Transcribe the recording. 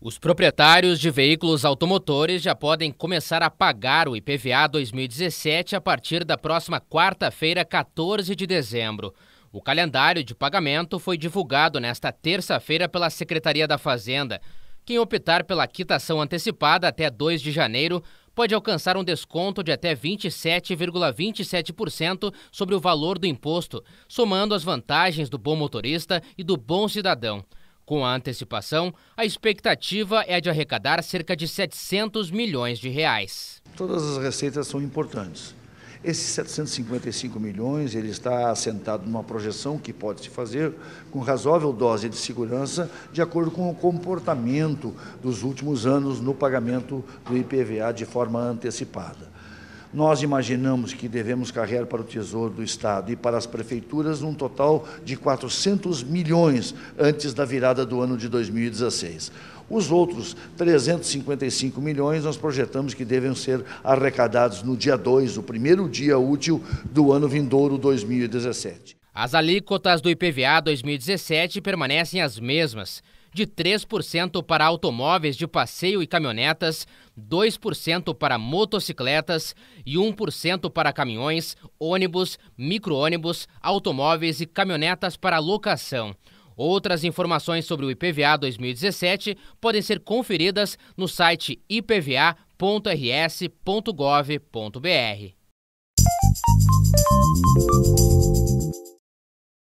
Os proprietários de veículos automotores já podem começar a pagar o IPVA 2017 a partir da próxima quarta-feira, 14 de dezembro. O calendário de pagamento foi divulgado nesta terça-feira pela Secretaria da Fazenda. Quem optar pela quitação antecipada até 2 de janeiro pode alcançar um desconto de até 27,27% ,27 sobre o valor do imposto, somando as vantagens do bom motorista e do bom cidadão. Com a antecipação, a expectativa é de arrecadar cerca de 700 milhões de reais. Todas as receitas são importantes esses 755 milhões, ele está assentado numa projeção que pode se fazer com razoável dose de segurança, de acordo com o comportamento dos últimos anos no pagamento do IPVA de forma antecipada. Nós imaginamos que devemos carregar para o Tesouro do Estado e para as prefeituras um total de 400 milhões antes da virada do ano de 2016. Os outros 355 milhões nós projetamos que devem ser arrecadados no dia 2, o primeiro dia útil do ano vindouro 2017. As alíquotas do IPVA 2017 permanecem as mesmas, de 3% para automóveis de passeio e caminhonetas, 2% para motocicletas e 1% para caminhões, ônibus, micro-ônibus, automóveis e caminhonetas para locação. Outras informações sobre o IPVA 2017 podem ser conferidas no site ipva.rs.gov.br.